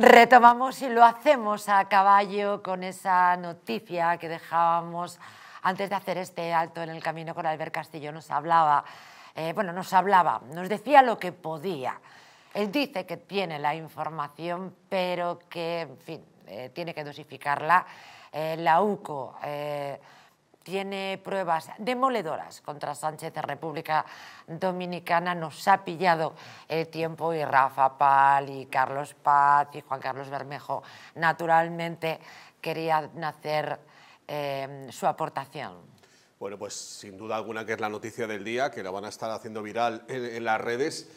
Retomamos y lo hacemos a caballo con esa noticia que dejábamos antes de hacer este alto en el camino con Albert Castillo. Nos hablaba, eh, bueno, nos hablaba, nos decía lo que podía. Él dice que tiene la información, pero que, fin, eh, tiene que dosificarla. Eh, la UCO tiene pruebas demoledoras contra Sánchez de República Dominicana. Nos ha pillado el tiempo y Rafa Pal y Carlos Paz y Juan Carlos Bermejo naturalmente querían hacer em, su aportación. Bueno, pues sin duda alguna que es la noticia del día, que la van a estar haciendo viral en las redes.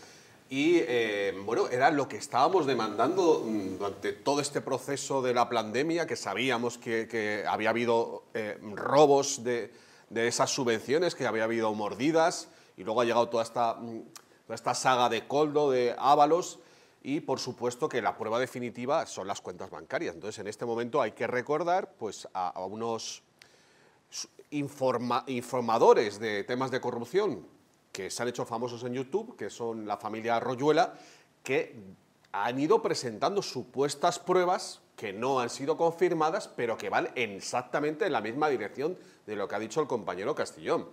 Y eh, bueno, era lo que estábamos demandando mm, durante todo este proceso de la pandemia, que sabíamos que, había habido eh, robos de, esas subvenciones, que había habido mordidas, y luego ha llegado toda esta, mm, esta saga de Coldo, de Ábalos, y por supuesto que la prueba definitiva son las cuentas bancarias. Entonces, en este momento hay que recordar pues, a, unos informa informadores de temas de corrupción que se han hecho famosos en YouTube, que son la familia Royuela, que han ido presentando supuestas pruebas que no han sido confirmadas, pero que van exactamente en la misma dirección de lo que ha dicho el compañero Castellón.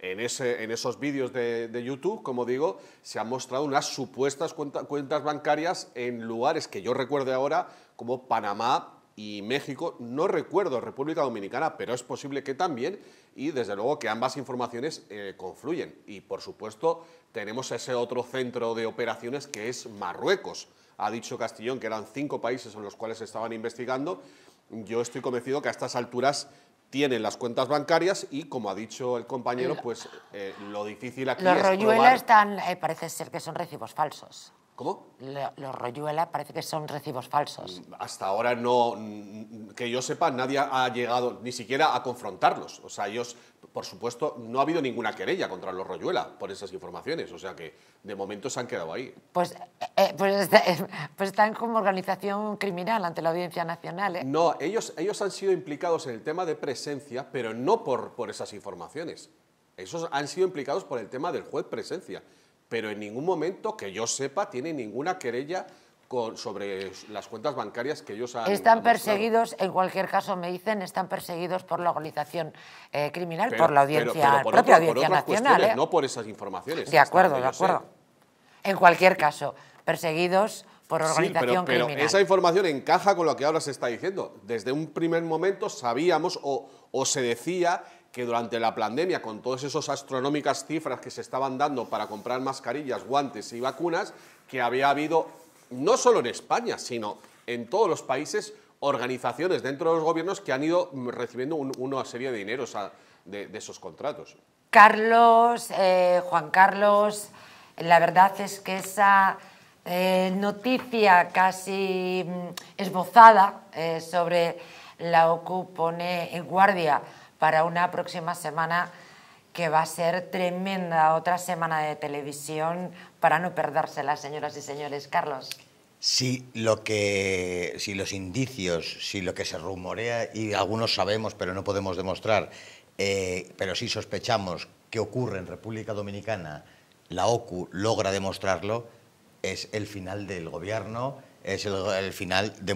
En, esos vídeos de, YouTube, como digo, se han mostrado unas supuestas cuentas bancarias en lugares que yo recuerde ahora, como Panamá y México. No recuerdo República Dominicana, pero es posible que también y desde luego que ambas informaciones eh, confluyen. Y por supuesto tenemos ese otro centro de operaciones que es Marruecos. Ha dicho Castillón que eran cinco países en los cuales se estaban investigando. Yo estoy convencido que a estas alturas tienen las cuentas bancarias y, como ha dicho el compañero, pues eh, lo difícil aquí es Los eh, parece ser que son recibos falsos. ¿Cómo? Los Royuela parece que son recibos falsos. Mm, hasta ahora no, mm, que yo sepa, nadie ha llegado ni siquiera a confrontarlos. O sea, ellos, por supuesto, no ha habido ninguna querella contra los Royuela por esas informaciones. O sea que de momento se han quedado ahí. Pues, eh, eh, pues, eh, pues, están como organización criminal ante la Audiencia Nacional. No, ellos, ellos han sido implicados en el tema de presencia, pero no por, por esas informaciones. Esos han sido implicados por el tema del juez presencia pero en ningún momento que yo sepa tiene ninguna querella sobre las cuentas bancarias que ellos han... Están perseguidos, en cualquier caso me dicen, están perseguidos por la organización eh, criminal, por la audiencia, por propia audiencia nacional. ¿eh? No por esas informaciones. De acuerdo, de acuerdo. En cualquier caso, perseguidos por organización criminal. esa información encaja con lo que ahora se está diciendo. Desde un primer momento sabíamos o, o se decía que durante la pandemia, con todas esas astronómicas cifras que se estaban dando para comprar mascarillas, guantes y vacunas, que había habido, no solo en España, sino en todos los países, organizaciones dentro de los gobiernos que han ido recibiendo una serie de dineros de, esos contratos. Carlos, eh, Juan Carlos, la verdad es que esa eh, noticia casi mm, esbozada eh, sobre la OCU pone en guardia para una próxima semana que va a ser tremenda, otra semana de televisión para no perdérsela, señoras y señores. Carlos. Si lo que, si los indicios, si lo que se rumorea y algunos sabemos pero no podemos demostrar, eh, pero si sospechamos que ocurre en República Dominicana, la OCU logra demostrarlo, es el final del gobierno es el, final de,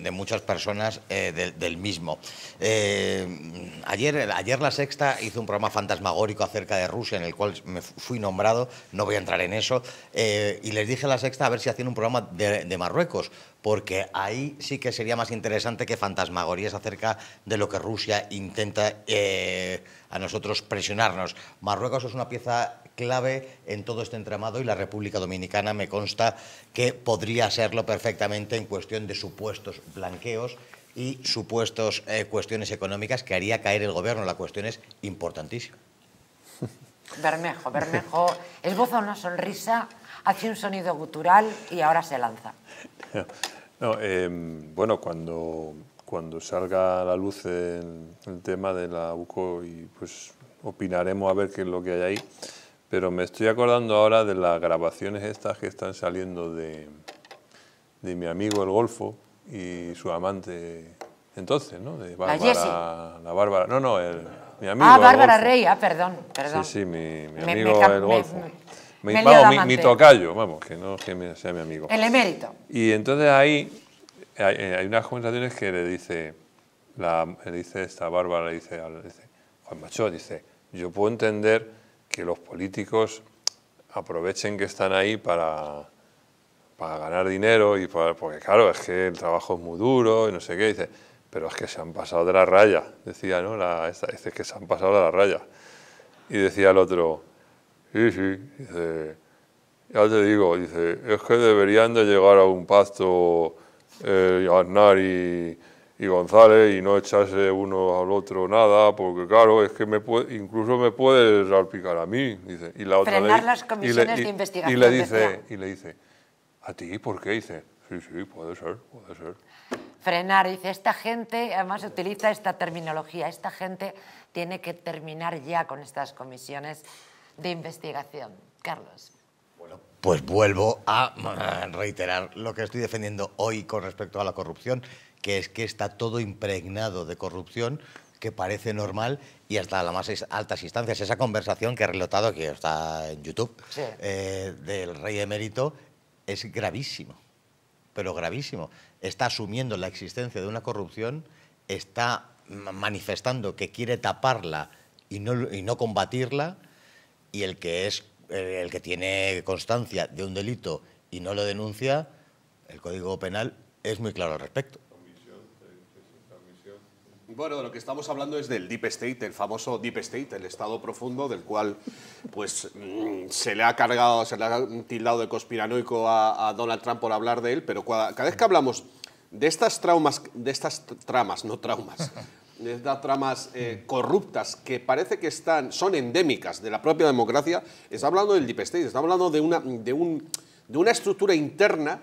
de, muchas personas eh, del, mismo. Eh, ayer, ayer La Sexta hizo un programa fantasmagórico acerca de Rusia, en el cual me fui nombrado, no voy a entrar en eso, eh, y les dije a La Sexta a ver si hacían un programa de, de Marruecos, porque ahí sí que sería más interesante que fantasmagorías acerca de lo que Rusia intenta a nosotros presionarnos. Marruecos es una pieza clave en todo este entramado y la República Dominicana me consta que podría serlo perfectamente en cuestión de supuestos blanqueos y supuestos eh, cuestiones económicas que haría caer el gobierno. La cuestión es importantísima. Bermejo, Bermejo esboza una sonrisa, hace un sonido gutural y ahora se lanza. No, em, bueno, cuando, cuando salga a la luz el, el tema de la UCO y pues opinaremos a ver qué es lo que hay ahí. Pero me estoy acordando ahora de las grabaciones estas que están saliendo de, de mi amigo el Golfo y su amante entonces, ¿no? De Bárbara, la, Bárbara, no, no, el, mi amigo. Ah, Bárbara Rey, ah, perdón, perdón. Sí, sí, mi, amigo el Golfo. Me, vamos, mi, tocayo, vamos, que no sea mi amigo. El emérito. Y entonces ahí hay, eh, hay unas conversaciones que le dice, le dice esta Bárbara, le dice, le dice, Juan Macho, dice, yo puedo entender que los políticos aprovechen que están ahí para, para ganar dinero, y para, porque claro, es que el trabajo es muy duro y no sé qué, dice, pero es que se han pasado de la raya, decía, ¿no? La, dice que se han pasado de la raya. Y decía el otro, sí, sí, dice, ya te digo, dice, es que deberían de llegar a un pacto eh, y y González y no echarse uno al otro nada, porque claro, es que me incluso me puede salpicar a mí. Dice. Y la otra Frenar las comisiones de investigación. dice, y le dice, ¿a ti por qué? Dice, sí, sí, puede ser, puede ser. Frenar, dice, esta gente, además utiliza esta terminología, esta gente tiene que terminar ya con estas comisiones de investigación. Carlos. Bueno, pues vuelvo a reiterar lo que estoy defendiendo hoy con respecto a la corrupción que es que está todo impregnado de corrupción que parece normal y hasta las más altas instancias. Esa conversación que ha relatado, que está en YouTube, eh, del rey emérito, es gravísimo, pero gravísimo. Está asumiendo la existencia de una corrupción, está manifestando que quiere taparla y no, y no combatirla, y el que, es, el que tiene constancia de un delito y no lo denuncia, el Código Penal es muy claro al respecto. Bueno, lo que estamos hablando es del Deep State, el famoso Deep State, el estado profundo del cual pues mm, se le ha cargado, se le ha tildado de conspiranoico a, Donald Trump por hablar de él, pero cada, vez que hablamos de estas traumas, de estas tramas, no traumas, de estas tramas eh, corruptas que parece que están, son endémicas de la propia democracia, está hablando del Deep State, está hablando de una, de un, de una estructura interna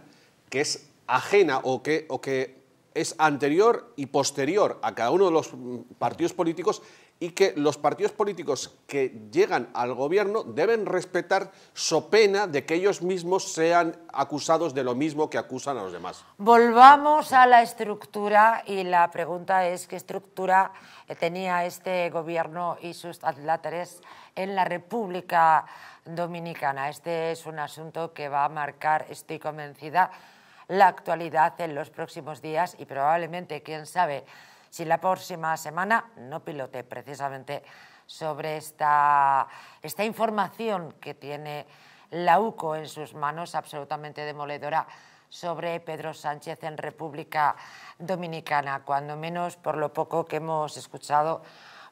que es ajena o que, o que es anterior y posterior a cada uno de los partidos políticos y que los partidos políticos que llegan al gobierno deben respetar so pena de que ellos mismos sean acusados de lo mismo que acusan a los demás. Volvamos a la estructura y la pregunta es qué estructura eh, tenía este gobierno y sus atláteres en la República Dominicana. Este es un asunto que va a marcar, estoy convencida, la actualidad en los próximos días y probablemente, quién sabe, si la próxima semana no pilote precisamente sobre esta, esta información que tiene la UCO en sus manos, absolutamente demoledora, sobre Pedro Sánchez en República Dominicana, cuando menos por lo poco que hemos escuchado.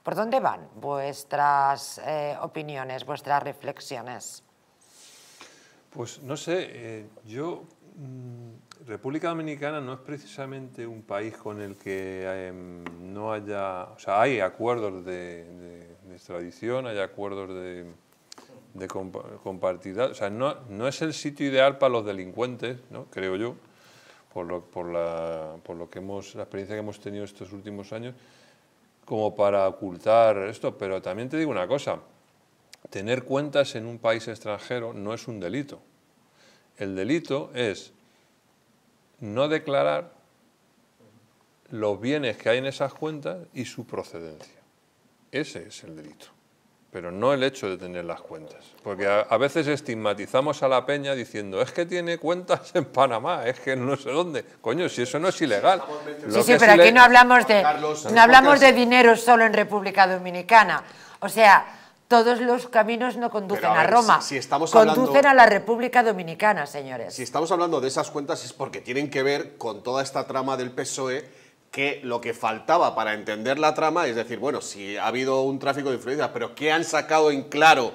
¿Por dónde van vuestras eh, opiniones, vuestras reflexiones? Pues no sé, eh, yo Mm, República Dominicana no es precisamente un país con el que em, no haya, o sea, hay acuerdos de, extradición, hay acuerdos de, de compartida, o sea, no, es el sitio ideal para los delincuentes, ¿no? creo yo, por, la, lo que hemos, la experiencia que hemos tenido estos últimos años, como para ocultar esto, pero también te digo una cosa, tener cuentas en un país extranjero no es un delito. El delito es no declarar los bienes que hay en esas cuentas y su procedencia. Ese es el delito, pero no el hecho de tener las cuentas. Porque a, veces estigmatizamos a la peña diciendo, es que tiene cuentas en Panamá, es que no sé dónde. Coño, si eso no es ilegal. sí, sí, pero aquí no hablamos, de, no hablamos de dinero solo en República Dominicana. O sea, todos los caminos no conducen a, Roma, conducen a la República Dominicana, señores. Si estamos hablando de esas cuentas es porque tienen que ver con toda esta trama del PSOE que lo que faltaba para entender la trama es decir, bueno, si ha habido un tráfico de influencias, pero ¿qué han sacado en claro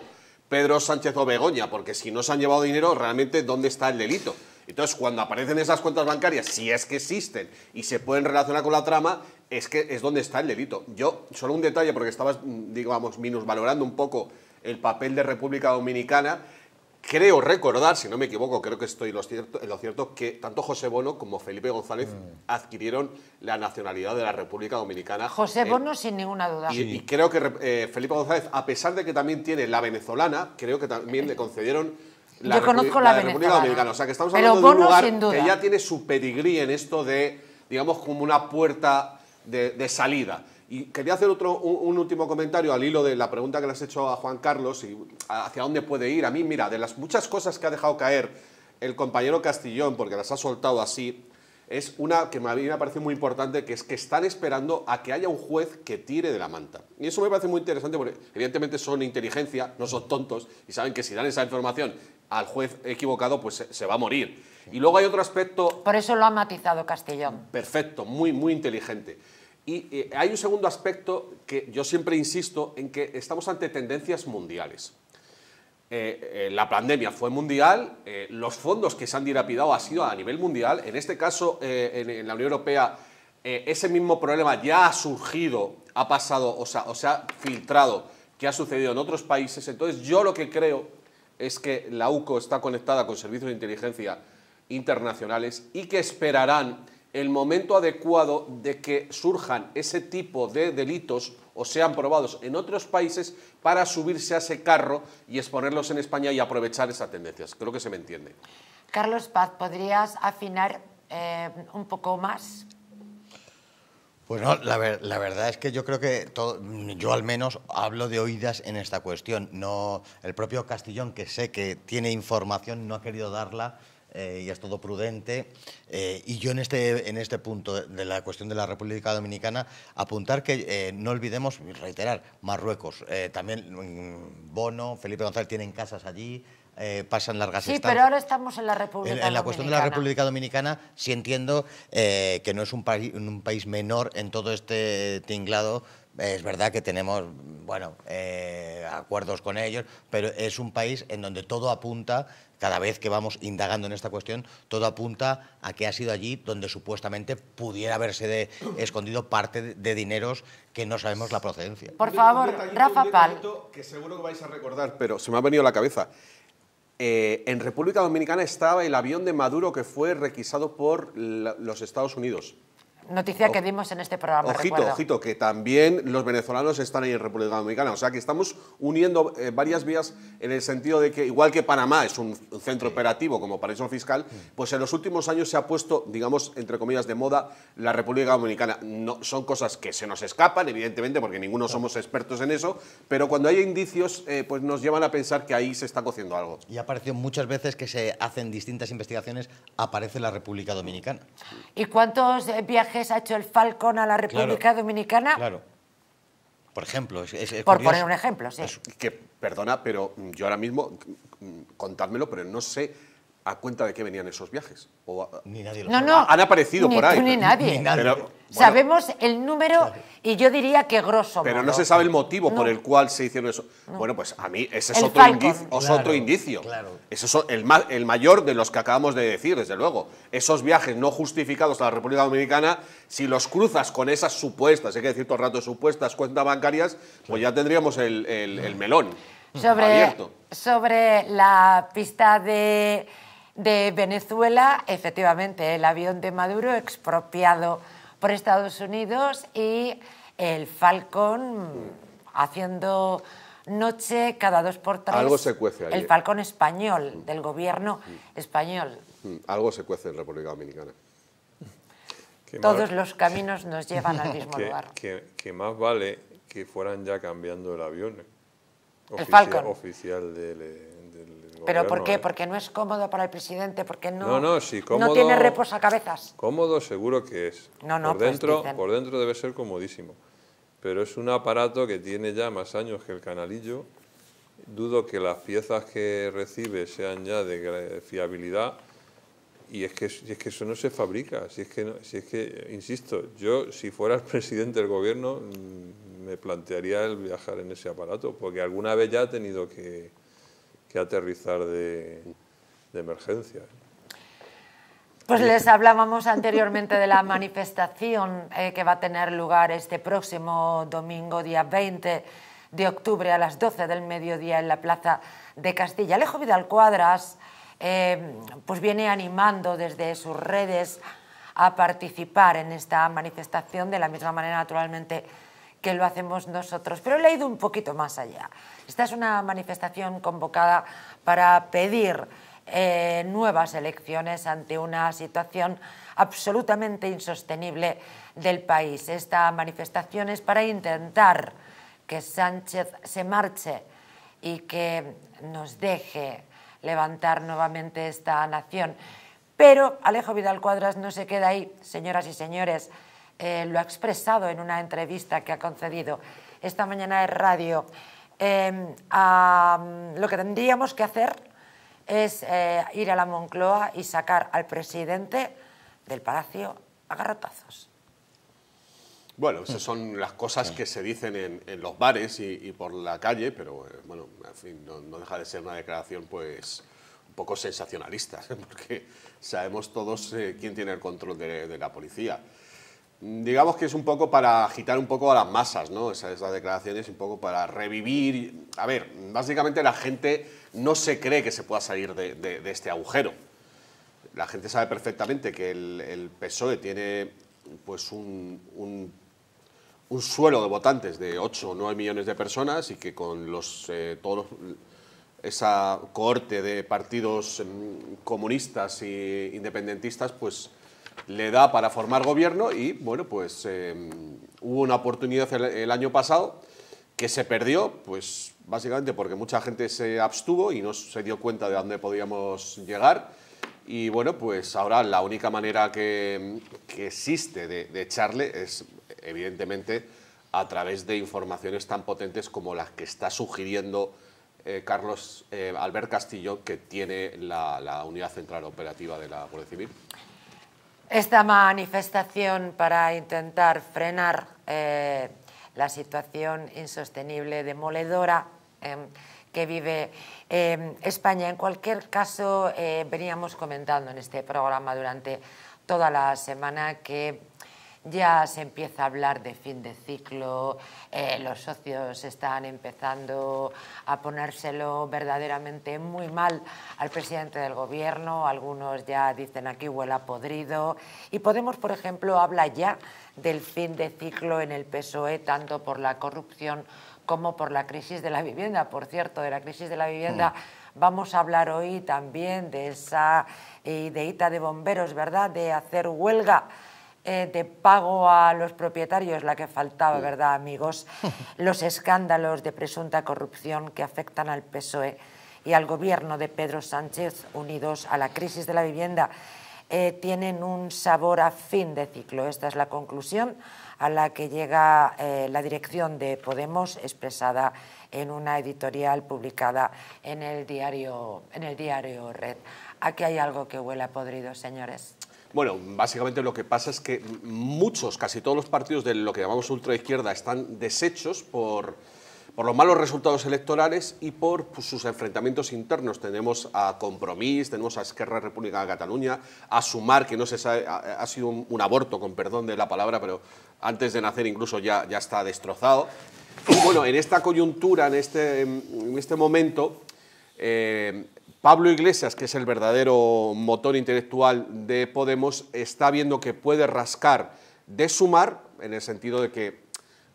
Pedro Sánchez o Begoña? Porque si no se han llevado dinero, realmente, ¿dónde está el delito? Entonces, cuando aparecen esas cuentas bancarias, si es que existen y se pueden relacionar con la trama, es que es donde está el delito. Yo, solo un detalle, porque estabas, mm, digamos, minusvalorando un poco el papel de República Dominicana, creo recordar, si no me equivoco, creo que estoy lo cierto, en lo cierto, que tanto José Bono como Felipe González mm. adquirieron la nacionalidad de la República Dominicana. José eh, Bono, sin ninguna duda. Y, creo que eh, Felipe González, a pesar de que también tiene la venezolana, creo que también le concedieron yo conozco la, la República Dominicana. O sea, que estamos hablando de un lugar que ya tiene su pedigrí en esto de, digamos, como una puerta de, salida. Y quería hacer otro, un, último comentario al hilo de la pregunta que le has hecho a Juan Carlos y hacia dónde puede ir. A mí, mira, de las muchas cosas que ha dejado caer el compañero Castillón, porque las ha soltado así, es una que a mí me parece muy importante, que es que están esperando a que haya un juez que tire de la manta. Y eso me parece muy interesante porque evidentemente son inteligencia, no son tontos, y saben que si dan esa información al juez equivocado, pues se, va a morir. Y luego hay otro aspecto... Por eso lo ha matizado Castellón. Perfecto, muy, muy inteligente. Y eh, hay un segundo aspecto que yo siempre insisto en que estamos ante tendencias mundiales. Eh, eh, la pandemia fue mundial, los fondos que se han dilapidado han sido a nivel mundial. En este caso, en, la Unión Europea, ese mismo problema ya ha surgido, ha pasado, o sea, o se ha filtrado, que ha sucedido en otros países. Entonces, yo lo que creo es que la UCO está conectada con servicios de inteligencia internacionales y que esperarán el momento adecuado de que surjan ese tipo de delitos o sean probados en otros países para subirse a ese carro y exponerlos en España y aprovechar esas tendencias. Creo que se me entiende. Carlos Paz, ¿podrías afinar eh, un poco más pues no, la, verdad es que yo creo que yo al menos hablo de oídas en esta cuestión. No, el propio Castellón, que sé que tiene información, no ha querido darla eh, y es todo prudente. Eh, y yo en este, en este punto de la cuestión de la República Dominicana, apuntar que eh, no olvidemos, reiterar, Marruecos. también mm, Bono, Felipe González tienen casas allí. Eh, pasan largas sí, Sí, pero ahora estamos en la República en, en la cuestión de la República Dominicana sí entiendo eh, que no es un, un país menor en todo este tinglado es verdad que tenemos bueno, eh, acuerdos con ellos, pero es un país en donde todo apunta, cada vez que vamos indagando en esta cuestión, todo apunta a que ha sido allí donde supuestamente pudiera haberse escondido parte de, dineros que no sabemos la procedencia. Por favor, Rafa Pal. Que seguro que vais a recordar, pero se me ha venido a la cabeza. Eh, en República Dominicana estaba el avión de Maduro que fue requisado por los Estados Unidos. Noticia que dimos en este programa. Ojito, ojito, que también los venezolanos están ahí en República Dominicana. O sea que estamos uniendo eh, varias vías en el sentido de que, igual que Panamá es un centro operativo como paraíso fiscal, pues en los últimos años se ha puesto, digamos, entre comillas, de moda la República Dominicana. No, son cosas que se nos escapan, evidentemente, porque ninguno somos expertos en eso, pero cuando hay indicios, eh, pues nos llevan a pensar que ahí se está cociendo algo. Y ha aparecido muchas veces que se hacen distintas investigaciones, aparece la República Dominicana. ¿Y cuántos eh, viajes? se ha hecho el Falcón a la República Dominicana. Claro. Por ejemplo, Por poner un ejemplo, sí. que, perdona, pero yo ahora mismo, contádmelo, pero no sé a cuenta de qué venían esos viajes. ni nadie lo no, no. Han aparecido por ahí. ni nadie. nadie. Sabemos el número y yo diría que grosso. Pero no se sabe el motivo por el cual se hicieron eso. Bueno, pues a mí ese es otro, indicio, otro indicio. es el, el mayor de los que acabamos de decir, desde luego. Esos viajes no justificados a la República Dominicana, si los cruzas con esas supuestas, hay que decir todo el rato supuestas cuentas bancarias, pues ya tendríamos el, melón sobre, abierto. Sobre la pista de, de Venezuela, efectivamente, el avión de Maduro expropiado por Estados Unidos y el Falcon haciendo noche cada dos por tres. Algo se cuece El ¿eh? Falcón español, mm. del gobierno mm. español. Mm, algo se cuece en República Dominicana. Todos los caminos nos llevan al mismo lugar. Que, más vale que fueran ya cambiando el avión oficial, el oficial del, ¿Pero por qué? Eh. ¿Porque no es cómodo para el presidente? ¿Porque no, no, no, cómodo, tiene reposacabezas? Cómodo seguro que es. No, pues por, dentro, debe ser comodísimo. Pero es un aparato que tiene ya más años que el canalillo. Dudo que las piezas que recibe sean ya de fiabilidad. Y es que, es que eso no se fabrica. Si que es que, insisto, yo si fuera el presidente del gobierno mm, me plantearía el viajar en ese aparato, porque alguna vez ya ha tenido que que aterrizar de, emergencia. Pues les hablábamos anteriormente de la manifestación eh, que va a tener lugar este próximo domingo, día 20 de octubre a las 12 del mediodía en la Plaza de Castilla. Alejo Vidal Cuadras eh, pues viene animando desde sus redes a participar en esta manifestación, de la misma manera naturalmente que lo hacemos nosotros. Pero le leído ido un poquito más allá. Esta es una manifestación convocada para pedir eh, nuevas elecciones ante una situación absolutamente insostenible del país. Esta manifestación es para intentar que Sánchez se marche y que nos deje levantar nuevamente esta nación. Pero Alejo Vidal Cuadras no se queda ahí, señoras y señores. Eh, lo ha expresado en una entrevista que ha concedido esta mañana de radio. Em, lo que tendríamos que hacer es eh, ir a la Moncloa y sacar al presidente del Palacio a garrotazos. Bueno, esas mm. son las cosas que se dicen en, los bares y, por la calle, pero eh, bueno, en fin, no, deja de ser una declaración pues un poco sensacionalista, porque sabemos todos quién tiene el control de la policía digamos que es un poco para agitar un poco a las masas, ¿no? Esas, declaraciones, un poco para revivir. A ver, básicamente la gente no se cree que se pueda salir de, este agujero. La gente sabe perfectamente que el, PSOE tiene pues un, un, suelo de votantes de 8 o 9 millones de personas y que con los, eh, todos esa cohorte de partidos mm, comunistas e independentistas, pues le da para formar gobierno y, bueno, pues eh, hubo una oportunidad el, año pasado que se perdió, pues básicamente porque mucha gente se abstuvo y no se dio cuenta de dónde podíamos llegar. Y bueno, pues ahora la única manera que, existe de, echarle es, evidentemente, a través de informaciones tan potentes como las que está sugiriendo eh, Carlos eh, Albert Castillo, que tiene la, la unidad central operativa de la Guardia Civil esta manifestación para intentar frenar eh, la situación insostenible, demoledora em, que vive em, España. En cualquier caso, eh, veníamos comentando en este programa durante toda la semana que ya se empieza a hablar de fin de ciclo, eh, los socios están empezando a ponérselo verdaderamente muy mal al presidente del gobierno, algunos ya dicen aquí huela podrido y Podemos, por ejemplo, habla ya del fin de ciclo en el PSOE, tanto por la corrupción como por la crisis de la vivienda. Por cierto, de la crisis de la vivienda... Mm. Vamos a hablar hoy también de esa ideita eh, de bomberos, ¿verdad? De hacer huelga eh, de pago a los propietarios la que faltaba, ¿verdad, amigos? Los escándalos de presunta corrupción que afectan al PSOE y al gobierno de Pedro Sánchez unidos a la crisis de la vivienda eh, tienen un sabor a fin de ciclo. Esta es la conclusión a la que llega eh, la dirección de Podemos expresada en una editorial publicada en el diario, en el diario Red. Aquí hay algo que huele a podrido, señores. Bueno, básicamente lo que pasa es que muchos, casi todos los partidos de lo que llamamos ultraizquierda están deshechos por, por los malos resultados electorales y por sus enfrentamientos internos. Tenemos a Compromís, tenemos a Esquerra República de Cataluña, a Sumar, que no se ha, sido un, aborto, con perdón de la palabra, pero antes de nacer incluso ya, ya está destrozado. Y bueno, en esta coyuntura, en este, en este momento, eh, Pablo Iglesias, que es el verdadero motor intelectual de Podemos, está viendo que puede rascar de sumar, en el sentido de que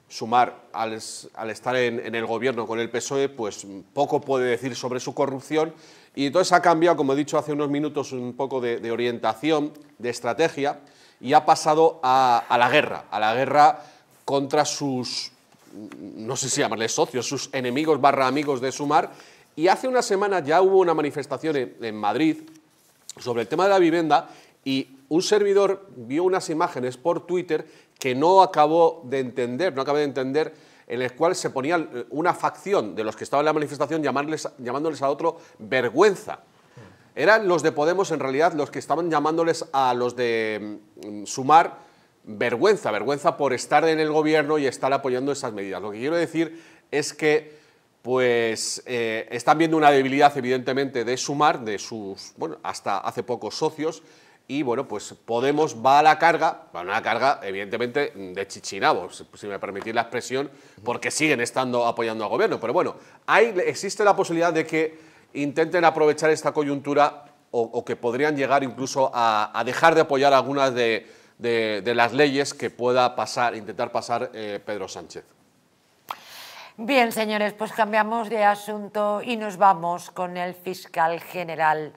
sumar al, estar en, el gobierno con el PSOE, pues poco puede decir sobre su corrupción. Y entonces ha cambiado, como he dicho hace unos minutos, un poco de, orientación, de estrategia, y ha pasado a, la guerra, a la guerra contra sus, no sé si llamarles socios, sus enemigos barra amigos de sumar, y hace una semana ya hubo una manifestación en, Madrid sobre el tema de la vivienda y un servidor vio unas imágenes por Twitter que no acabó de entender, no acabé de entender, en el cuales se ponía una facción de los que estaban en la manifestación llamándoles a otro vergüenza. Eran los de Podemos en realidad los que estaban llamándoles a los de mm, Sumar vergüenza, vergüenza por estar en el gobierno y estar apoyando esas medidas. Lo que quiero decir es que pues eh, están viendo una debilidad evidentemente de Sumar, de sus, bueno, hasta hace pocos socios, y bueno, pues Podemos va a la carga, va a la carga evidentemente de chichinabo, si me permitís la expresión, porque siguen estando apoyando al gobierno, pero bueno, hay, existe la posibilidad de que intenten aprovechar esta coyuntura o, que podrían llegar incluso a, dejar de apoyar algunas de, las leyes que pueda pasar, intentar pasar eh, Pedro Sánchez. Bien, señores, pues cambiamos de asunto y nos vamos con el fiscal general.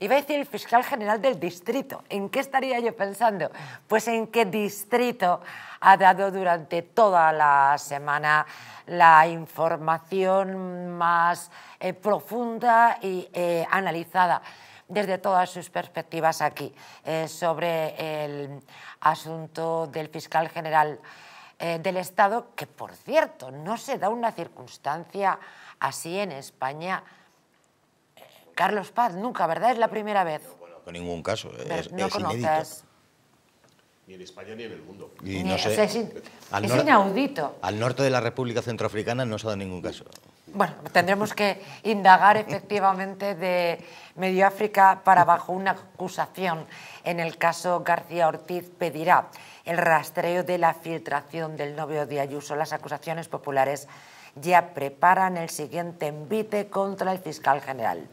Iba a decir el fiscal general del distrito. ¿En qué estaría yo pensando? Pues en qué distrito ha dado durante toda la semana la información más eh, profunda y eh, analizada desde todas sus perspectivas aquí eh, sobre el asunto del fiscal general eh, del Estado, que por cierto, no se da una circunstancia así en España. Eh, Carlos Paz, nunca, ¿verdad? Es la primera vez. No, ningún caso, es, Inédito. Ni en España ni en el mundo. es inaudito. Al norte de la República Centroafricana no se ha dado ningún caso. Bueno, tendremos que indagar efectivamente de Medio África para bajo una acusación. En el caso García Ortiz pedirá el rastreo de la filtración del novio de Ayuso. Las acusaciones populares ya preparan el siguiente envite contra el fiscal general.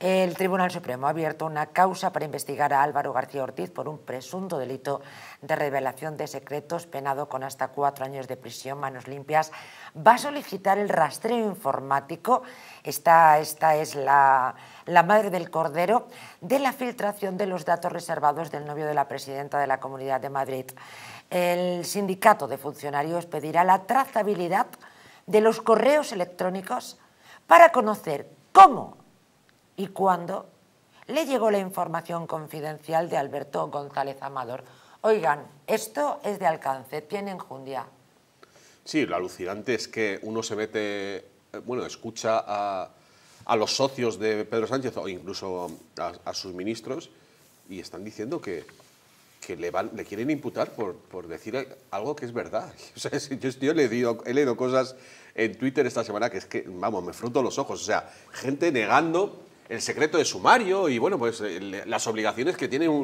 El Tribunal Supremo ha abierto una causa para investigar a Álvaro García Ortiz por un presunto delito de revelación de secretos penado con hasta cuatro años de prisión, manos limpias. Va a solicitar el rastreo informático, esta, esta es la, la madre del cordero, de la filtración de los datos reservados del novio de la presidenta de la Comunidad de Madrid. El sindicato de funcionarios pedirá la trazabilidad de los correos electrónicos para conocer cómo y cuando le llegó la información confidencial de Alberto González Amador. Oigan, esto es de alcance, tiene enjundia. Sí, lo alucinante es que uno se mete, eh, bueno, escucha a, los socios de Pedro Sánchez o incluso a, sus ministros y están diciendo que, que le, van, le, quieren imputar por, decir algo que es verdad. yo, le he, leído, he leído cosas en Twitter esta semana que es que, vamos, me fruto los ojos. O sea, gente negando el secreto de sumario y bueno, pues eh, las obligaciones que tiene un,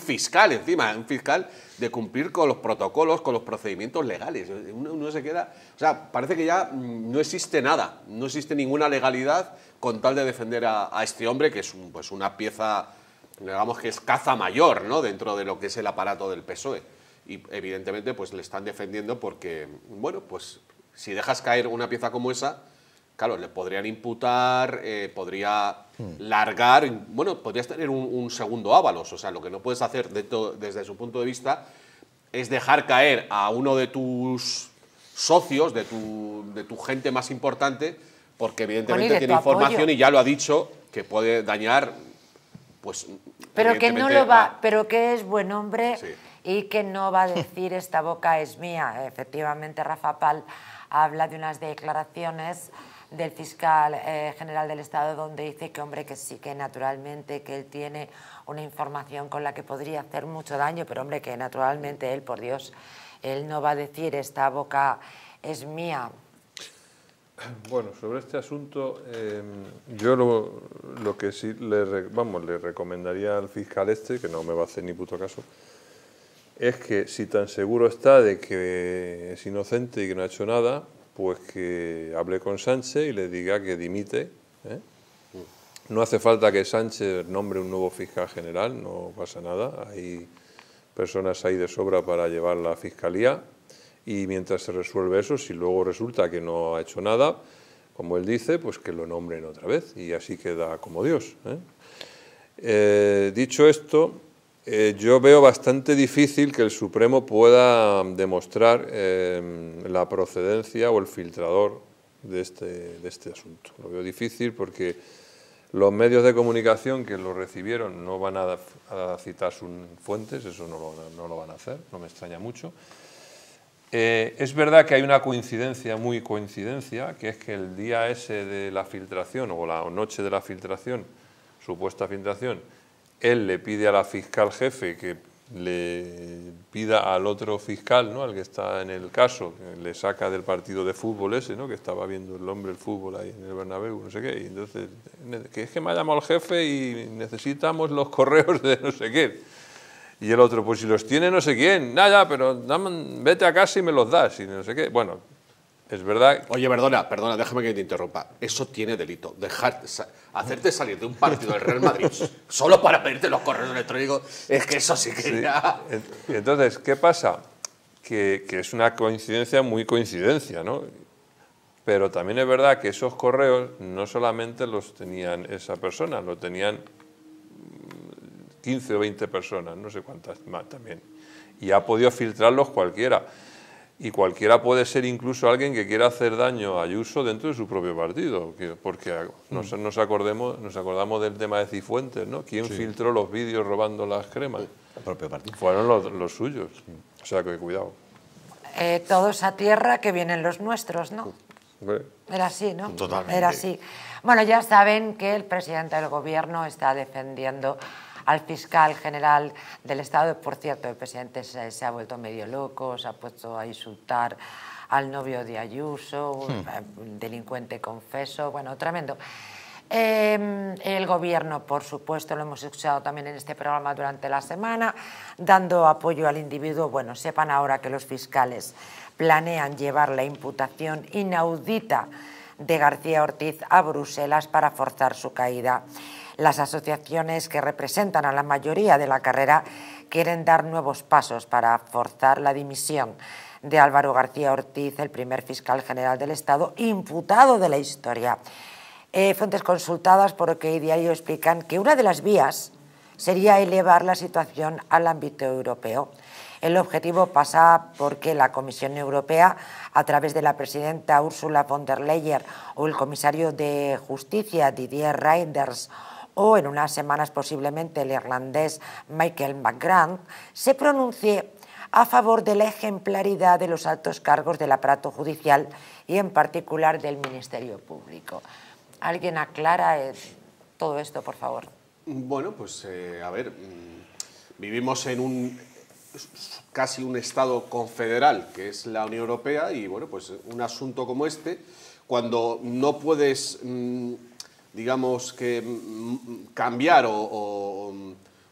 fiscal encima, un fiscal de cumplir con los protocolos, con los procedimientos legales. Uno, se queda, o sea, parece que ya mm, no existe nada, no existe ninguna legalidad con tal de defender a, este hombre que es pues una pieza, digamos que es caza mayor, ¿no? Dentro de lo que es el aparato del PSOE. Y evidentemente pues le están defendiendo porque, bueno, pues si dejas caer una pieza como esa, claro, le podrían imputar, eh, podría largar, bueno, podrías tener un, segundo Ábalos, o sea, lo que no puedes hacer desde su punto de vista es dejar caer a uno de tus socios, de tu, gente más importante, porque evidentemente tiene información y ya lo ha dicho, que puede dañar, pues... Pero que no lo va, pero que es buen hombre y que no va a decir esta boca es mía. Efectivamente, Rafa Pal habla de unas declaraciones del fiscal eh, general del Estado, donde dice que, hombre, que sí, que naturalmente, que él tiene una información con la que podría hacer mucho daño, pero, hombre, que naturalmente él, por Dios, él no va a decir esta boca es mía. Bueno, sobre este asunto, em, yo lo, lo, que sí le, vamos, le recomendaría al fiscal este, que no me va a hacer ni puto caso, es que si tan seguro está de que es inocente y que no ha hecho nada, pues que hable con Sánchez y le diga que dimite. ¿eh? No hace falta que Sánchez nombre un nuevo fiscal general, no pasa nada. Hay personas ahí de sobra para llevar la fiscalía. Y mientras se resuelve eso, si luego resulta que no ha hecho nada, como él dice, pues que lo nombren otra vez y así queda como Dios. ¿eh? Eh, dicho esto, eh, yo veo bastante difícil que el Supremo pueda demostrar eh, la procedencia o el filtrador este, de este, asunto. Lo veo difícil porque los medios de comunicación que lo recibieron no van a, citar sus fuentes, eso no lo, van a hacer, no me extraña mucho. Eh, es verdad que hay una coincidencia, muy coincidencia, que es que el día ese de la filtración o la noche de la filtración, supuesta filtración, él le pide a la fiscal jefe que le pida al otro fiscal, ¿no? al que está en el caso, que le saca del partido de fútbol ese, ¿no? que estaba viendo el hombre el fútbol ahí en el Bernabéu, no sé qué, entonces, que es que me ha llamado el jefe y necesitamos los correos de no sé qué. Y el otro, pues si los tiene no sé quién, nada, pero vete a casa y me los das, y no sé qué. Bueno, es verdad. Oye, perdona, perdona, déjame que te interrumpa. Eso tiene delito. Dejar, hacerte salir de un partido del Real Madrid solo para pedirte los correos electrónicos, es que eso sí que Ya. Entonces, ¿qué pasa? Que, es una coincidencia muy coincidencia, ¿no? Pero también es verdad que esos correos no solamente los tenían esa persona, lo tenían 15 mm, o 20 personas, no sé cuántas más también. Y ha podido filtrarlos cualquiera y cualquiera puede ser incluso alguien que quiera hacer daño a Ayuso dentro de su propio partido, porque nos, mm. nos acordemos, nos acordamos del tema de Cifuentes, ¿no? ¿Quién filtró los vídeos robando las cremas? El propio partido. Fueron los, suyos, o sea que cuidado. Eh, todos a tierra que vienen los nuestros, ¿no? Era así, ¿no? Totalmente. Era así. Bueno, ya saben que el presidente del gobierno está defendiendo al fiscal general del Estado. Por cierto, el presidente se, ha vuelto medio loco, se ha puesto a insultar al novio de Ayuso, hmm. eh, un delincuente confeso, bueno, tremendo. Em, el gobierno, por supuesto, lo hemos escuchado también en este programa durante la semana, dando apoyo al individuo. Bueno, sepan ahora que los fiscales planean llevar la imputación inaudita de García Ortiz a Bruselas para forzar su caída las asociaciones que representan a la mayoría de la carrera quieren dar nuevos pasos para forzar la dimisión de Álvaro García Ortiz, el primer fiscal general del Estado, imputado de la historia. Eh, fuentes consultadas por OK Diario explican que una de las vías sería elevar la situación al ámbito europeo. El objetivo pasa porque la Comisión Europea, a través de la presidenta Ursula von der Leyen o el comisario de Justicia Didier Reinders o en unas semanas posiblemente el irlandés Michael McGrath, se pronuncie a favor de la ejemplaridad de los altos cargos del aparato judicial y en particular del Ministerio Público. ¿Alguien aclara eh, todo esto, por favor? Bueno, pues eh, a ver, mm, vivimos en un casi un Estado confederal, que es la Unión Europea, y bueno, pues un asunto como este, cuando no puedes... Mm, digamos, que mm, cambiar o,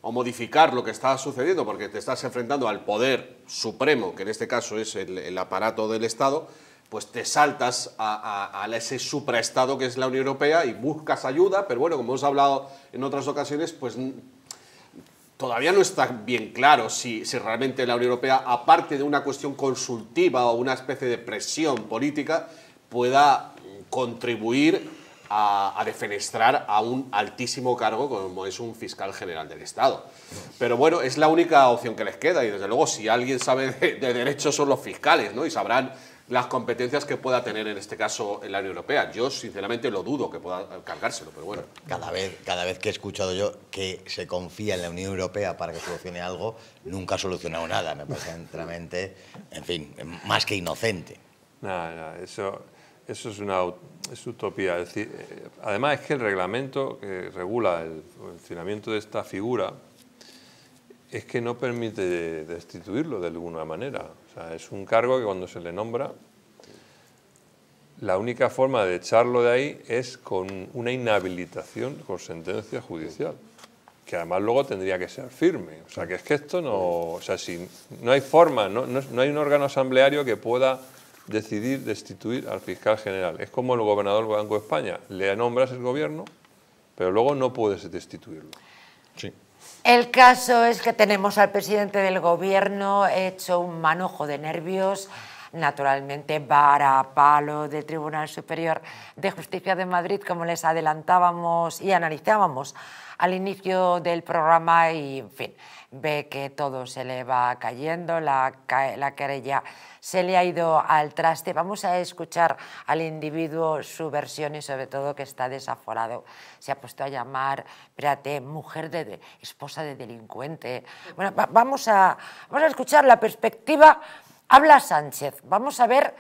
modificar lo que está sucediendo, porque te estás enfrentando al poder supremo, que en este caso es el, aparato del Estado, pues te saltas a, ese supraestado que es la Unión Europea y buscas ayuda, pero bueno, como hemos hablado en otras ocasiones, pues mm, todavía no está bien claro si realmente la Unión Europea, aparte de una cuestión consultiva o una especie de presión política, pueda mm, contribuir a, defenestrar a un altísimo cargo como es un fiscal general del Estado. Pero bueno, es la única opción que les queda y desde luego si alguien sabe de, derechos son los fiscales ¿no? y sabrán las competencias que pueda tener en este caso en la Unión Europea. Yo sinceramente lo dudo que pueda cargárselo, pero bueno. Cada vez, cada vez que he escuchado yo que se confía en la Unión Europea para que solucione algo, nunca ha solucionado nada. Me parece enteramente, en fin, más que inocente. Nada, no, no, eso eso es una utopía. Eh, además es que el reglamento que regula el funcionamiento de esta figura es que no permite destituirlo de alguna manera. es un cargo que cuando se le nombra, la única forma de echarlo de ahí es con una inhabilitación con sentencia judicial, que además luego tendría que ser firme. O sea, que es que esto no... O sea, si no hay forma, no, no hay un órgano asambleario que pueda decidir destituir al fiscal general. Es como el gobernador del Banco de España. Le nombras el gobierno, pero luego no puedes destituirlo. Sí. El caso es que tenemos al presidente del gobierno hecho un manojo de nervios, naturalmente vara a palo del Tribunal Superior de Justicia de Madrid, como les adelantábamos y analizábamos al inicio del programa y, en fin, ve que todo se le va cayendo, la, la querella se le ha ido al traste. Vamos a escuchar al individuo su versión y sobre todo que está desaforado. Se ha puesto a llamar, espérate, mujer de, esposa de delincuente. Bueno, vamos, a, vamos a escuchar la perspectiva. Habla Sánchez. Vamos a ver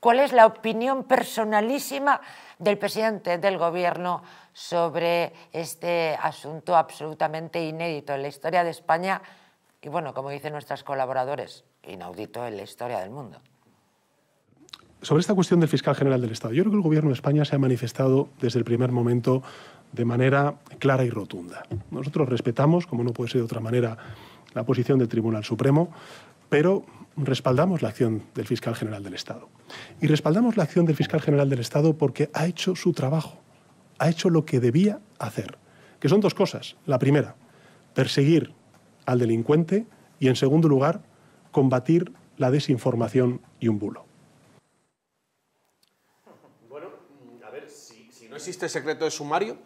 cuál es la opinión personalísima del presidente del Gobierno sobre este asunto absolutamente inédito en la historia de España y, bueno, como dicen nuestros colaboradores, inaudito en la historia del mundo. Sobre esta cuestión del fiscal general del Estado, yo creo que el Gobierno de España se ha manifestado desde el primer momento de manera clara y rotunda. Nosotros respetamos, como no puede ser de otra manera, la posición del Tribunal Supremo, pero respaldamos la acción del fiscal general del Estado. Y respaldamos la acción del fiscal general del Estado porque ha hecho su trabajo, ha hecho lo que debía hacer, que son dos cosas. La primera, perseguir al delincuente y, en segundo lugar, combatir la desinformación y un bulo. Bueno, a ver, si, no existe secreto de sumario,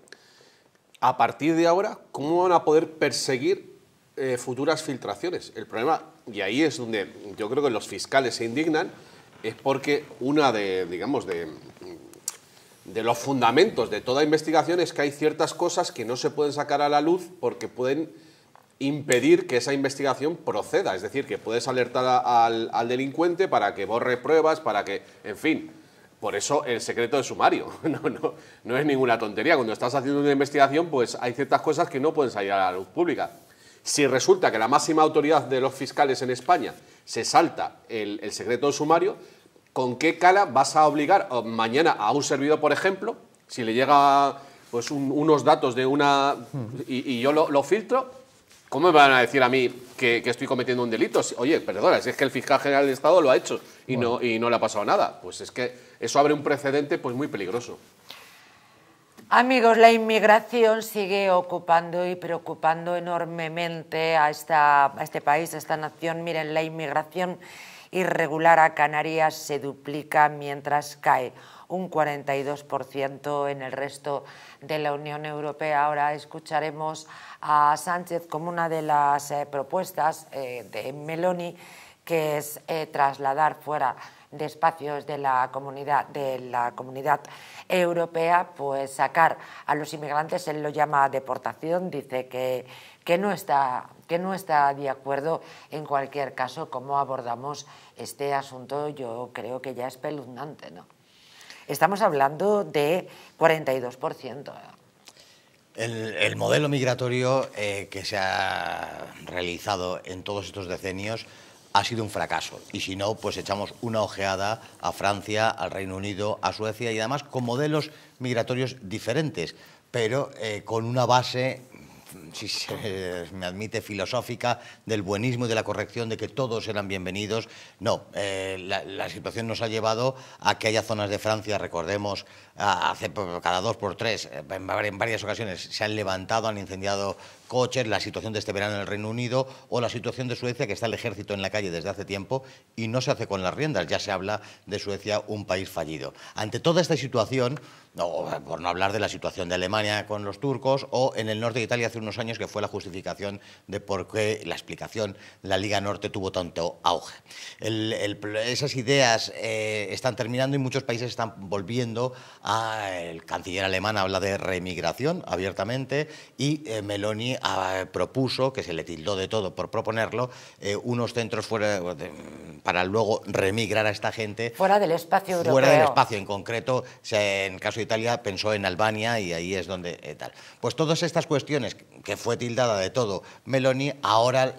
a partir de ahora, ¿cómo van a poder perseguir eh, futuras filtraciones? El problema y ahí es donde yo creo que los fiscales se indignan, es porque una de, digamos, de, los fundamentos de toda investigación es que hay ciertas cosas que no se pueden sacar a la luz porque pueden impedir que esa investigación proceda. Es decir, que puedes alertar al, delincuente para que borre pruebas, para que, en fin. Por eso el secreto de sumario. no, no es ninguna tontería. Cuando estás haciendo una investigación, pues hay ciertas cosas que no pueden salir a la luz pública. Si resulta que la máxima autoridad de los fiscales en España se salta el, secreto sumario, ¿con qué cara vas a obligar mañana a un servidor, por ejemplo, si le llega pues unos datos de una y, yo lo, filtro, ¿cómo me van a decir a mí que, estoy cometiendo un delito? Oye, perdona, si es que el fiscal general del Estado lo ha hecho y, no, y no le ha pasado nada. Pues es que eso abre un precedente pues muy peligroso. Amigos, la inmigración sigue ocupando y preocupando enormemente a, este país, a esta nación. Miren, la inmigración irregular a Canarias se duplica mientras cae un 42% en el resto de la Unión Europea. Ahora escucharemos a Sánchez como una de las eh, propuestas eh, de Meloni, que es eh, trasladar fuera de espacios de la comunidad, de la comunidad europea, pues sacar a los inmigrantes, él lo llama deportación, dice que, que, no, está, que no está de acuerdo en cualquier caso cómo abordamos este asunto, yo creo que ya es peluznante, ¿no? Estamos hablando de 42%. El, el modelo migratorio eh, que se ha realizado en todos estos decenios ha sido un fracaso. Y si no, pues echamos una ojeada a Francia, al Reino Unido, a Suecia y además con modelos migratorios diferentes, pero eh, con una base si se me admite, filosófica del buenismo y de la corrección, de que todos eran bienvenidos. No, eh, la, situación nos ha llevado a que haya zonas de Francia, recordemos Ah, hace cada dos por tres, eh, en varias ocasiones se han levantado, han incendiado coches, la situación de este verano en el Reino Unido o la situación de Suecia, que está el ejército en la calle desde hace tiempo y no se hace con las riendas, ya se habla de Suecia un país fallido. Ante toda esta situación, no, por no hablar de la situación de Alemania con los turcos o en el norte de Italia hace unos años que fue la justificación de por qué, la explicación, la Liga Norte tuvo tanto auge. esas ideas eh, están terminando y muchos países están volviendo Ah, el canciller alemán habla de remigración abiertamente y eh, Meloni ah, propuso, que se le tildó de todo por proponerlo, eh, unos centros fuera para luego remigrar a esta gente. Fuera del espacio europeo. Fuera del espacio, en concreto, en el caso de Italia pensó en Albania y ahí es donde eh, tal. Pues todas estas cuestiones que fue tildada de todo Meloni, ahora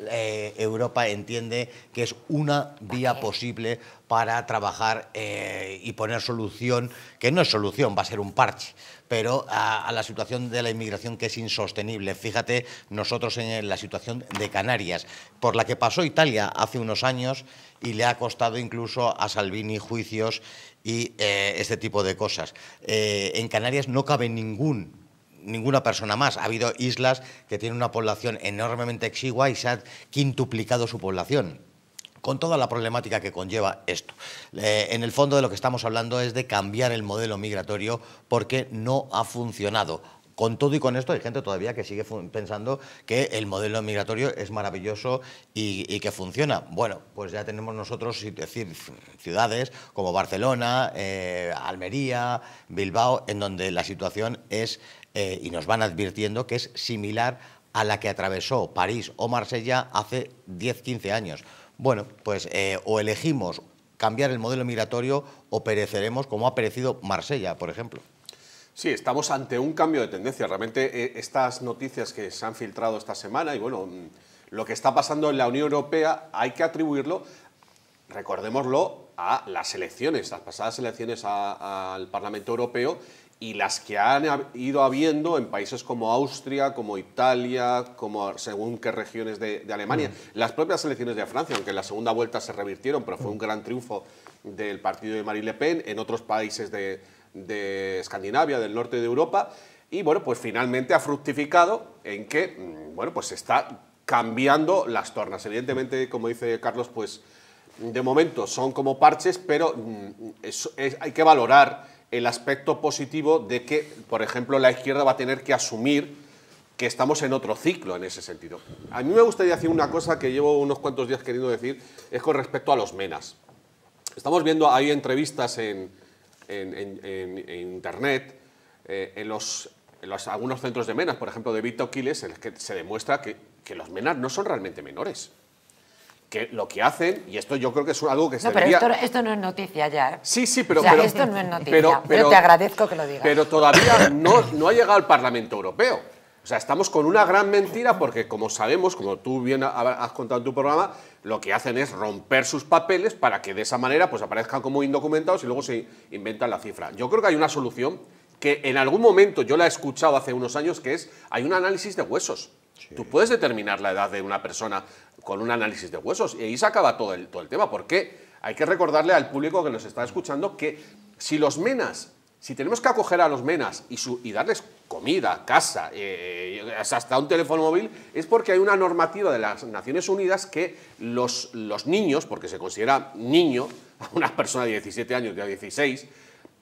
Europa entiende que es una vía posible para trabajar eh, y poner solución, que no es solución, va a ser un parche, pero a, la situación de la inmigración que es insostenible. Fíjate nosotros en la situación de Canarias, por la que pasó Italia hace unos años y le ha costado incluso a Salvini juicios y eh, este tipo de cosas. Eh, en Canarias no cabe ningún ninguna persona más. Ha habido islas que tienen una población enormemente exigua y se ha quintuplicado su población con toda la problemática que conlleva esto. Eh, en el fondo de lo que estamos hablando es de cambiar el modelo migratorio porque no ha funcionado. Con todo y con esto hay gente todavía que sigue pensando que el modelo migratorio es maravilloso y, que funciona. Bueno, pues ya tenemos nosotros decir, ciudades como Barcelona, eh, Almería, Bilbao, en donde la situación es, eh, y nos van advirtiendo que es similar a la que atravesó París o Marsella hace 10-15 años. Bueno, pues eh, o elegimos cambiar el modelo migratorio o pereceremos como ha perecido Marsella, por ejemplo. Sí, estamos ante un cambio de tendencia. Realmente eh, estas noticias que se han filtrado esta semana y bueno, mm, lo que está pasando en la Unión Europea hay que atribuirlo, recordémoslo, a las elecciones, las pasadas elecciones al Parlamento Europeo y las que han ido habiendo en países como Austria, como Italia, como según qué regiones de, Alemania. Mm. Las propias elecciones de Francia, aunque en la segunda vuelta se revirtieron, pero fue un gran triunfo del partido de Marine Le Pen, en otros países de, Escandinavia, del norte de Europa, y bueno, pues finalmente ha fructificado en que, mm, bueno, pues se está cambiando las tornas. Evidentemente, como dice Carlos, pues de momento son como parches, pero mm, hay que valorar el aspecto positivo de que, por ejemplo, la izquierda va a tener que asumir que estamos en otro ciclo en ese sentido. A mí me gustaría decir una cosa que llevo unos cuantos días queriendo decir, es con respecto a los menas. Estamos viendo, hay entrevistas en, Internet, eh, en, los, algunos centros de menas, por ejemplo, de Vito Quiles, en los que se demuestra que, que los menas no son realmente menores que lo que hacen, y esto yo creo que es algo que se no, pero esto, no es noticia ya. Sí, sí, pero... esto no es noticia, te agradezco que lo digas. Pero todavía no, ha llegado al Parlamento Europeo. O sea, estamos con una gran mentira porque, como sabemos, como tú bien has contado en tu programa, lo que hacen es romper sus papeles para que de esa manera pues, aparezcan como indocumentados y luego se inventan la cifra. Yo creo que hay una solución que en algún momento yo la he escuchado hace unos años, que es, hay un análisis de huesos. Tú puedes determinar la edad de una persona con un análisis de huesos. Y ahí se acaba todo el, todo el tema, porque hay que recordarle al público que nos está escuchando que si los menas, si tenemos que acoger a los menas y, darles comida, casa, eh, hasta un teléfono móvil, es porque hay una normativa de las Naciones Unidas que los, los niños, porque se considera niño a una persona de 17 años, de 16,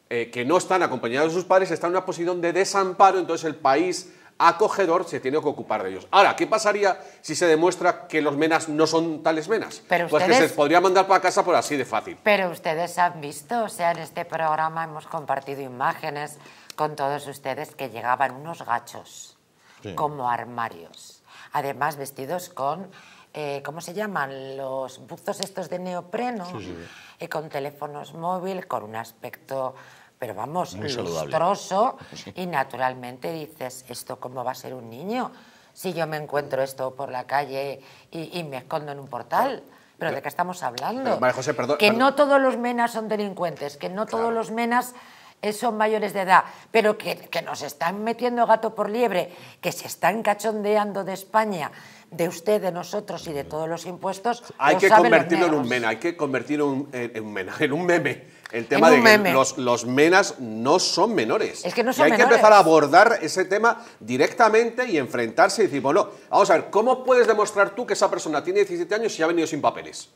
eh, que no están acompañados de sus padres, están en una posición de desamparo, entonces el país acogedor, se tiene que ocupar de ellos. Ahora, ¿qué pasaría si se demuestra que los menas no son tales menas? pues que se les podría mandar para casa por así de fácil. Pero ustedes han visto, o sea, en este programa hemos compartido imágenes con todos ustedes que llegaban unos gachos como armarios, además vestidos con eh, ¿cómo se llaman? Los buzos estos de neopreno, sí, eh, con teléfonos móviles, con un aspecto pero vamos, ilustroso Y naturalmente dices, ¿esto cómo va a ser un niño? Si yo me encuentro esto por la calle y, me escondo en un portal. Pero, ¿de qué estamos hablando? Eh, que no todos los menas son delincuentes, que no todos los menas eh, son mayores de edad, pero que, nos están metiendo gato por liebre, que se están cachondeando de España, de usted, de nosotros y de mm. todos los impuestos. Hay que convertirlo en un mena, hay que convertirlo en, en un mena, en un meme el tema de los, menas no son menores. Es que no son y hay que empezar a abordar ese tema directamente y enfrentarse y decir, bueno, vamos a ver, ¿cómo puedes demostrar tú que esa persona tiene 17 años y ha venido sin papeles?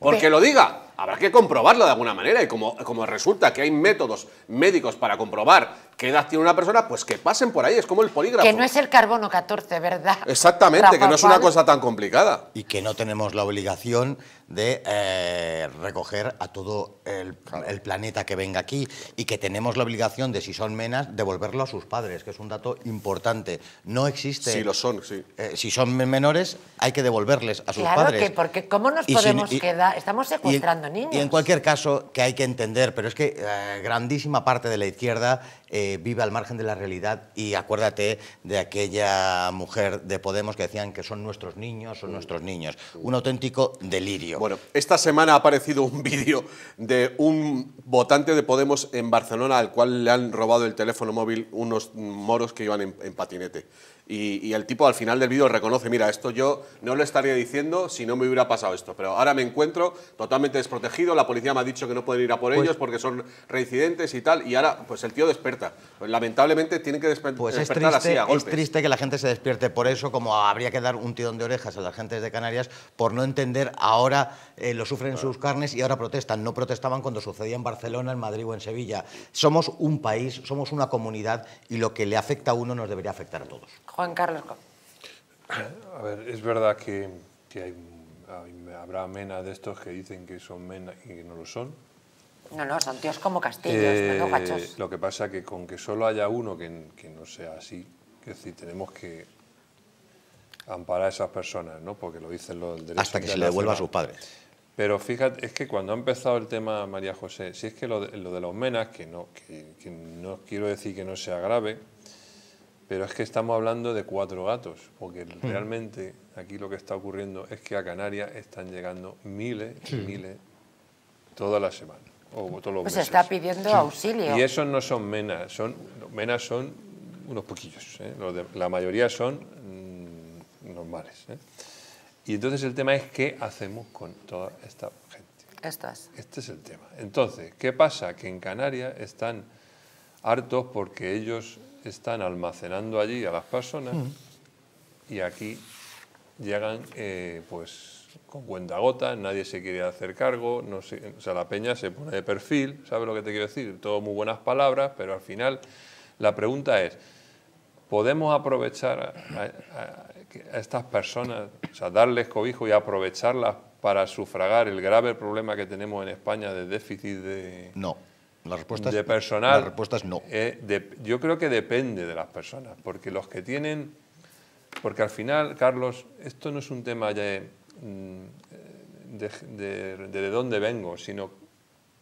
Porque lo diga habrá que comprobarlo de alguna manera y como, como resulta que hay métodos médicos para comprobar qué edad tiene una persona, pues que pasen por ahí, es como el polígrafo. Que no es el carbono 14, ¿verdad? Exactamente, que no es una cosa tan complicada. Y que no tenemos la obligación de eh, recoger a todo el, planeta que venga aquí y que tenemos la obligación de, si son menas, devolverlo a sus padres, que es un dato importante. No existe... Si lo son, sí. Eh, si son menores, hay que devolverles a sus padres. Claro que, porque ¿cómo nos podemos quedar? Estamos secuestrando y en cualquier caso, que hay que entender, pero es que eh, grandísima parte de la izquierda eh, vive al margen de la realidad y acuérdate de aquella mujer de Podemos que decían que son nuestros niños, son mm. nuestros niños. Un auténtico delirio. Bueno, esta semana ha aparecido un vídeo de un votante de Podemos en Barcelona al cual le han robado el teléfono móvil unos moros que iban en patinete. Y, el tipo al final del vídeo reconoce, mira, esto yo no lo estaría diciendo si no me hubiera pasado esto, pero ahora me encuentro totalmente desprotegido, la policía me ha dicho que no pueden ir a por pues ellos porque son reincidentes y tal, y ahora pues el tío desperta. Lamentablemente tienen que pues despertar así a golpes. Es triste que la gente se despierte por eso, como habría que dar un tirón de orejas a las gentes de Canarias por no entender ahora eh, lo sufren en sus carnes y ahora protestan. No protestaban cuando sucedía en Barcelona, en Madrid o en Sevilla. Somos un país, somos una comunidad y lo que le afecta a uno nos debería afectar a todos. Juan Carlos. A ver, es verdad que, habrá menas de estos que dicen que son menas y que no lo son. No, no, son tíos como castillos, eh, no Lo que pasa es que con que solo haya uno que, no sea así, es decir, tenemos que amparar a esas personas, ¿no? Porque lo dicen los derechos Hasta que se le devuelva a sus padres. Pero fíjate, es que cuando ha empezado el tema María José, si es que lo de, lo los menas, que no, que no quiero decir que no sea grave, pero es que estamos hablando de cuatro gatos, porque mm. realmente aquí lo que está ocurriendo es que a Canarias están llegando miles y miles todas las semanas. O todos los pues se está pidiendo auxilio. Y esos no son menas, son, menas son unos poquillos. ¿eh? la mayoría son mm, normales. ¿eh? Y entonces el tema es qué hacemos con toda esta gente. Estas. Este es el tema. Entonces, ¿qué pasa? Que en Canarias están hartos porque ellos están almacenando allí a las personas y aquí llegan eh, pues con gota, nadie se quiere hacer cargo, no o sea, la peña se pone de perfil, ¿sabes lo que te quiero decir? Todo muy buenas palabras, pero al final la pregunta es, ¿podemos aprovechar a, estas personas, o sea, darles cobijo y aprovecharlas para sufragar el grave problema que tenemos en España de déficit de... No la respuesta de personal, no. Eh, yo creo que depende de las personas, porque los que tienen... Porque al final, Carlos, esto no es un tema mm, de, de, dónde vengo, sino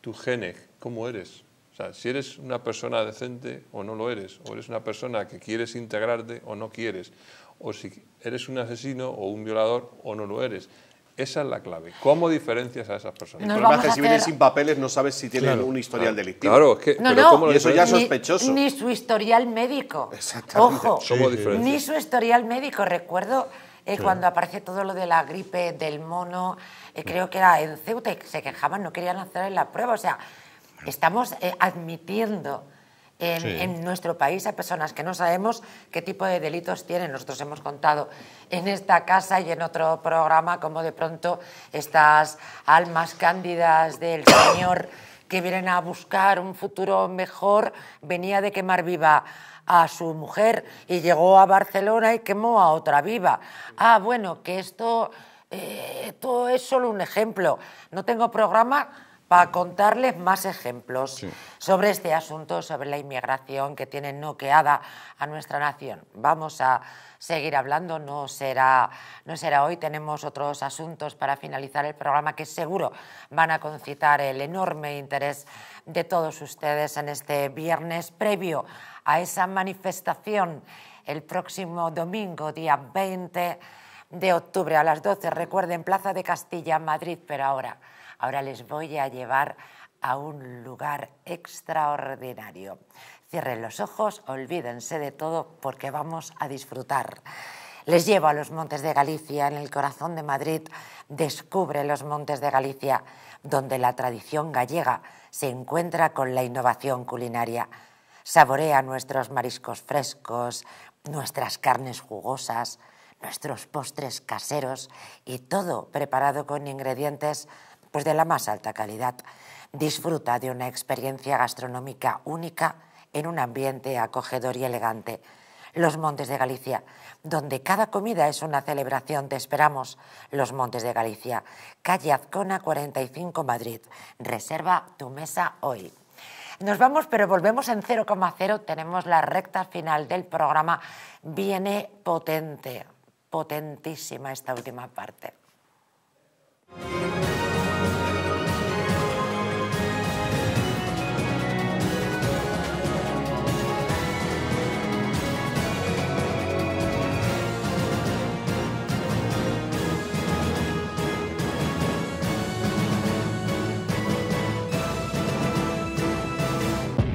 tu genes, cómo eres. O sea, si eres una persona decente o no lo eres, o eres una persona que quieres integrarte o no quieres, o si eres un asesino o un violador o no lo eres. Esa es la clave. ¿Cómo diferencias a esas personas? El si vienen sin papeles no sabes si tienen un historial delictivo. Claro, es que eso ya es sospechoso. Ni, su historial médico. Exactamente. Ojo, diferentes. ni su historial médico. Recuerdo eh, cuando aparece todo lo de la gripe, del mono, eh, creo que era en Ceuta, y se quejaban, no querían hacer la prueba. O sea, estamos eh, admitiendo en, nuestro país a personas que no sabemos qué tipo de delitos tienen. Nosotros hemos contado en esta casa y en otro programa cómo de pronto estas almas cándidas del Señor que vienen a buscar un futuro mejor venía de quemar viva a su mujer y llegó a Barcelona y quemó a otra viva. Ah, bueno, que esto, eh, esto es solo un ejemplo. No tengo programa para contarles más ejemplos sobre este asunto, sobre la inmigración que tiene noqueada a nuestra nación. Vamos a seguir hablando, no será, no será hoy, tenemos otros asuntos para finalizar el programa que seguro van a concitar el enorme interés de todos ustedes en este viernes previo a esa manifestación el próximo domingo, día 20 de octubre a las 12. Recuerden, Plaza de Castilla, Madrid, pero ahora Ahora les voy a llevar a un lugar extraordinario. Cierren los ojos, olvídense de todo porque vamos a disfrutar. Les llevo a los Montes de Galicia, en el corazón de Madrid, descubre los Montes de Galicia, donde la tradición gallega se encuentra con la innovación culinaria. Saborea nuestros mariscos frescos, nuestras carnes jugosas, nuestros postres caseros y todo preparado con ingredientes pues de la más alta calidad. Disfruta de una experiencia gastronómica única en un ambiente acogedor y elegante. Los Montes de Galicia, donde cada comida es una celebración, te esperamos. Los Montes de Galicia, calle Azcona 45 Madrid. Reserva tu mesa hoy. Nos vamos, pero volvemos en 0,0. Tenemos la recta final del programa. Viene potente, potentísima esta última parte.